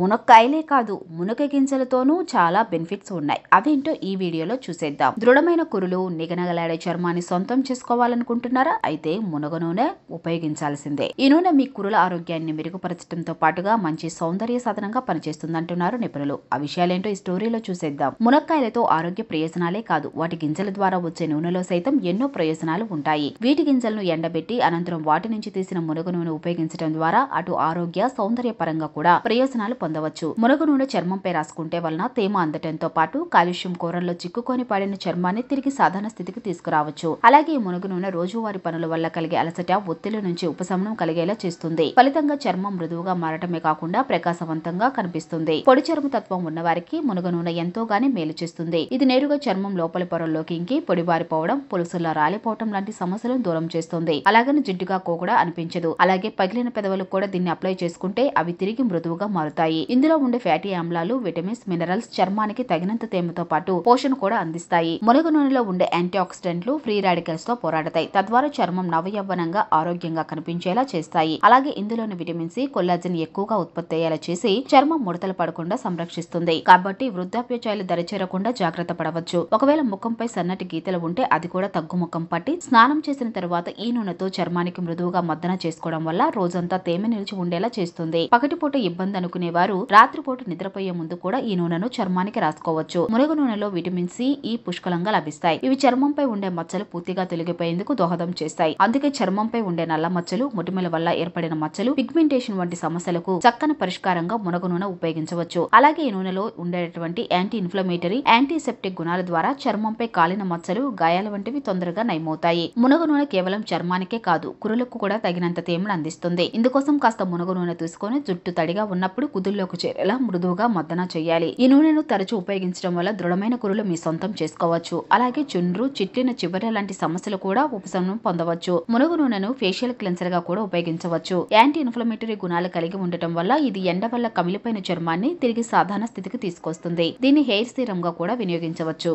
మునక్కాయలే కాదు మునక గింజలతోనూ చాలా బెనిఫిట్స్ ఉన్నాయి అవేంటో ఈ వీడియోలో చూసేద్దాం దృఢమైన కురులు నిగనగలాడే చర్మాన్ని సొంతం చేసుకోవాలనుకుంటున్నారా అయితే మునగ నూనె ఉపయోగించాల్సిందే ఈ నూనె మీ కురుల ఆరోగ్యాన్ని మెరుగుపరచడంతో పాటుగా మంచి సౌందర్య సాధనంగా పనిచేస్తుందంటున్నారు నిపుణులు ఆ విషయాలేంటో ఈ స్టోరీలో చూసేద్దాం మునక్కాయలతో ఆరోగ్య ప్రయోజనాలే కాదు వాటి గింజల ద్వారా వచ్చే నూనెలో సైతం ఎన్నో ప్రయోజనాలు ఉంటాయి వీటి గింజలను ఎండబెట్టి అనంతరం వాటి నుంచి తీసిన మునగ నూనె ఉపయోగించడం ద్వారా అటు ఆరోగ్య సౌందర్య పరంగా కూడా ప్రయోజనాలు పొందవచ్చు మునగ నూనె చర్మంపై రాసుకుంటే వలన తేమ అందటంతో పాటు కాలుష్యం కూరల్లో చిక్కుకొని పడిన చర్మాన్ని తిరిగి సాధారణ స్థితికి తీసుకురావచ్చు అలాగే మునగ నూనె రోజువారీ పనుల వల్ల కలిగే అలసట ఒత్తిడి నుంచి ఉపశమనం కలిగేలా చేస్తుంది ఫలితంగా చర్మం మృదువుగా మారటమే కాకుండా ప్రకాశవంతంగా కనిపిస్తుంది పొడి చర్మ తత్వం ఉన్నవారికి మునగ నూనె ఎంతోగానే మేలు చేస్తుంది ఇది నేరుగా చర్మం లోపలి పొరల్లోకి ఇంకి పొడిబారిపోవడం పులుసుల్లో రాలిపోవడం లాంటి సమస్యలను దూరం చేస్తుంది అలాగని జిడ్డుగా కూడా అనిపించదు అలాగే పగిలిన పెదవులకు కూడా దీన్ని అప్లై చేసుకుంటే అవి తిరిగి మృదువుగా మారుతాయి ఉంటాయి ఇందులో ఉండే ఫ్యాటీ ఆమ్లాలు విటమిన్స్ మినరల్స్ చర్మానికి తగినంత తేమతో పాటు పోషణ కూడా అందిస్తాయి మునగ నూనెలో ఉండే యాంటీ ఆక్సిడెంట్లు ఫ్రీ రాడికల్స్ తో పోరాడతాయి తద్వారా చర్మం నవయవ్వనంగా ఆరోగ్యంగా కనిపించేలా చేస్తాయి అలాగే ఇందులోని విటమిన్ సి కొల్లాజిన్ ఎక్కువగా ఉత్పత్తి అయ్యేలా చేసి చర్మం ముడతలు పడకుండా సంరక్షిస్తుంది కాబట్టి వృద్ధాప్య ఛాయలు దరిచేరకుండా జాగ్రత్త పడవచ్చు ఒకవేళ ముఖంపై సన్నటి గీతలు ఉంటే అది కూడా తగ్గుముఖం పట్టి స్నానం చేసిన తర్వాత ఈ నూనెతో చర్మానికి మృదువుగా మద్దన చేసుకోవడం వల్ల రోజంతా తేమ నిలిచి ఉండేలా చేస్తుంది పగటిపూట ఇబ్బంది అనుకునే వారు రాత్రిపూట నిద్రపోయే ముందు కూడా ఈ నూనెను చర్మానికి రాసుకోవచ్చు మురుగు నూనెలో విటమిన్ సి ఈ పుష్కలంగా లభిస్తాయి ఇవి చర్మంపై ఉండే మచ్చలు పూర్తిగా తొలగిపోయేందుకు దోహదం చేస్తాయి అందుకే చర్మంపై ఉండే నల్ల మచ్చలు ముటిమల వల్ల ఏర్పడిన మచ్చలు పిగ్మెంటేషన్ వంటి సమస్యలకు చక్కని పరిష్కారంగా మునగ నూనె ఉపయోగించవచ్చు అలాగే ఈ నూనెలో ఉండేటువంటి యాంటీ ఇన్ఫ్లమేటరీ యాంటీసెప్టిక్ గుణాల ద్వారా చర్మంపై కాలిన మచ్చలు గాయాల వంటివి తొందరగా నయమవుతాయి మునగ నూనె కేవలం చర్మానికే కాదు కురులకు కూడా తగినంత తేమను అందిస్తుంది ఇందుకోసం కాస్త మునగ నూనె తీసుకొని జుట్టు తడిగా ఉన్నప్పుడు కుదురు సూదుల్లోకి చేరేలా మృదువుగా మద్దన చేయాలి ఈ నూనెను తరచూ ఉపయోగించడం వల్ల దృఢమైన కురులు మీ సొంతం చేసుకోవచ్చు అలాగే చుండ్రు చిట్లిన చివర లాంటి సమస్యలు కూడా ఉపశమనం పొందవచ్చు మునుగు నూనెను ఫేషియల్ క్లెన్సర్ గా కూడా ఉపయోగించవచ్చు యాంటీ ఇన్ఫ్లమేటరీ గుణాలు కలిగి ఉండటం వల్ల ఇది ఎండ వల్ల కమిలిపోయిన చర్మాన్ని తిరిగి సాధారణ స్థితికి తీసుకొస్తుంది దీన్ని హెయిర్ సీరం గా కూడా వినియోగించవచ్చు